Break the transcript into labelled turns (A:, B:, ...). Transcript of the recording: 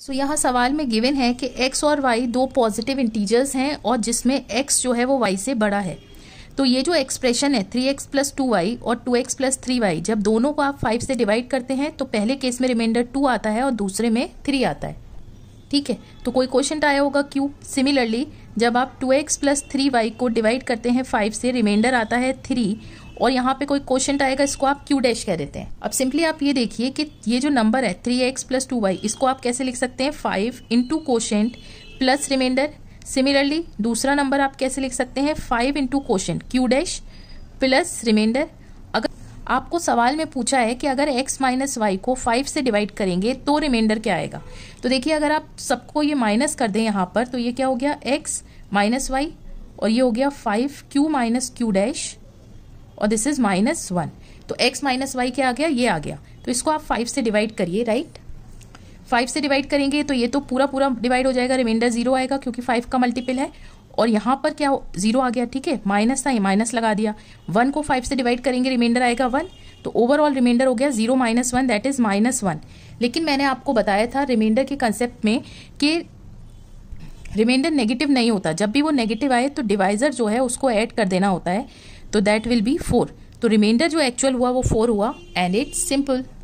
A: सो so, यहाँ सवाल में गिवन है कि x और y दो पॉजिटिव इंटीजर्स हैं और जिसमें x जो है वो y से बड़ा है तो ये जो एक्सप्रेशन है 3x एक्स प्लस टू और 2x एक्स प्लस थ्री जब दोनों को आप 5 से डिवाइड करते हैं तो पहले केस में रिमाइंडर 2 आता है और दूसरे में 3 आता है ठीक है तो कोई क्वेश्चन तो आया होगा क्यों सिमिलरली जब आप 2x एक्स प्लस थ्री को डिवाइड करते हैं 5 से रिमाइंडर आता है 3 और यहाँ पे कोई क्वेश्चन तो आएगा इसको आप क्यू डैश कह देते हैं अब सिंपली आप ये देखिए कि ये जो नंबर है three x plus two y इसको आप कैसे लिख सकते हैं five into question plus reminder similarly दूसरा नंबर आप कैसे लिख सकते हैं five into question Q dash plus reminder अगर आपको सवाल में पूछा है कि अगर x माइनस वाई को 5 से डिवाइड करेंगे तो रिमाइंडर क्या आएगा तो देखिए अगर आप सबको ये माइनस कर दें यहाँ पर तो ये क्या हो गया x माइनस वाई और ये हो गया 5 क्यू माइनस क्यू डैश और दिस इज माइनस वन तो x माइनस वाई क्या आ गया ये आ गया तो इसको आप फाइव से डिवाइड करिए राइट फाइव से डिवाइड करेंगे तो ये तो पूरा पूरा डिवाइड हो जाएगा रिमाइंडर जीरो आएगा क्योंकि फाइव का मल्टीपल है और यहाँ पर क्या जीरो आ गया ठीक है माइनस था ये माइनस लगा दिया वन को फाइव से डिवाइड करेंगे रिमाइंडर आएगा वन तो ओवरऑल रिमाइंडर हो गया zero minus one that is minus one लेकिन मैंने आपको बताया था रिमाइंडर के कंसेप्ट में कि रिमाइंडर नेगेटिव नहीं होता जब भी वो नेगेटिव आए तो डिवाइजर जो है उसको ऐड कर देना होता है तो दैट विल बी फोर तो रिमाइंडर जो एक्चुअल हुआ वो फोर हुआ एंड इट्स सिंपल